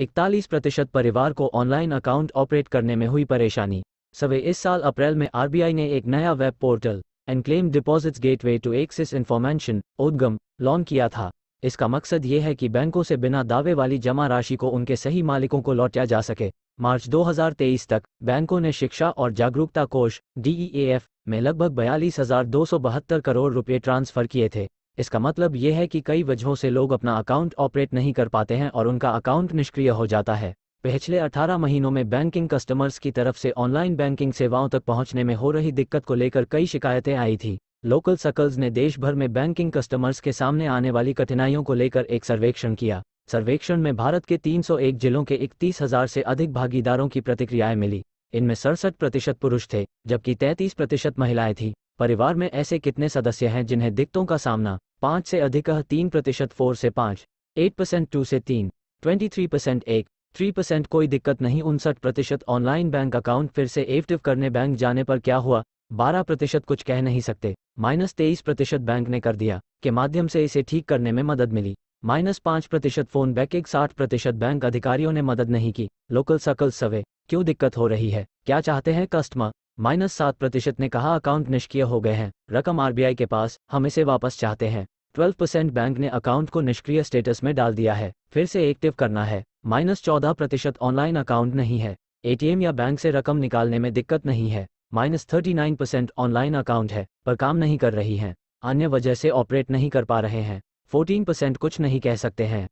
इकतालीस प्रतिशत परिवार को ऑनलाइन अकाउंट ऑपरेट करने में हुई परेशानी सवे इस साल अप्रैल में आरबीआई ने एक नया web portal unclaimed deposits gateway to access information Udgam launch किया था इसका मकसद ये है कि बैंकों से बिना दावे वाली जमा राशि को उनके सही मालिकों को लौटाया जा सके मार्च 2023 तक बैंकों ने शिक्षा और जागरूकता कोष डीई में लगभग बयालीस करोड़ रुपए ट्रांसफर किए थे इसका मतलब यह है कि कई वजहों से लोग अपना अकाउंट ऑपरेट नहीं कर पाते हैं और उनका अकाउंट निष्क्रिय हो जाता है पिछले 18 महीनों में बैंकिंग कस्टमर्स की तरफ से ऑनलाइन बैंकिंग सेवाओं तक पहुंचने में हो रही दिक्कत को लेकर कई शिकायतें आई थी लोकल सकल्स ने देश भर में बैंकिंग कस्टमर्स के सामने आने वाली कठिनाइयों को लेकर एक सर्वेक्षण किया सर्वेक्षण में भारत के 301 जिलों के इकतीस हजार से अधिक भागीदारों की प्रतिक्रियाएं मिली इनमें सड़सठ प्रतिशत पुरुष थे जबकि तैंतीस प्रतिशत महिलाएं थीं परिवार में ऐसे कितने सदस्य हैं जिन्हें दिक्कतों का सामना पाँच से अधिक तीन प्रतिशत फोर से पाँच एट परसेंट टू से तीन ट्वेंटी थ्री परसेंट एक थ्री परसेंट कोई दिक्कत नहीं उनसठ प्रतिशत ऑनलाइन बैंक अकाउंट फिर से एक्टिव करने बैंक जाने पर क्या हुआ बारह प्रतिशत कुछ कह नहीं सकते माइनस तेईस प्रतिशत बैंक ने कर दिया के माध्यम से इसे ठीक करने में मदद मिली माइनस पाँच प्रतिशत फोन बैक एक साठ प्रतिशत बैंक अधिकारियों ने मदद नहीं की लोकल सकल सवे क्यों दिक्कत हो रही है क्या चाहते हैं कस्टमर माइनस सात प्रतिशत ने कहा अकाउंट निष्क्रिय हो गए हैं रकम आरबीआई के पास हम इसे वापस चाहते हैं ट्वेल्व परसेंट बैंक ने अकाउंट को निष्क्रिय स्टेटस में डाल दिया है फिर से एक्टिव करना है माइनस चौदह प्रतिशत ऑनलाइन अकाउंट नहीं है एटीएम या बैंक से रकम निकालने में दिक्कत नहीं है minus thirty nine percent online account है पर काम नहीं कर रही है अन्य वजह से ऑपरेट नहीं कर पा रहे हैं फोर्टीन परसेंट कुछ नहीं कह सकते हैं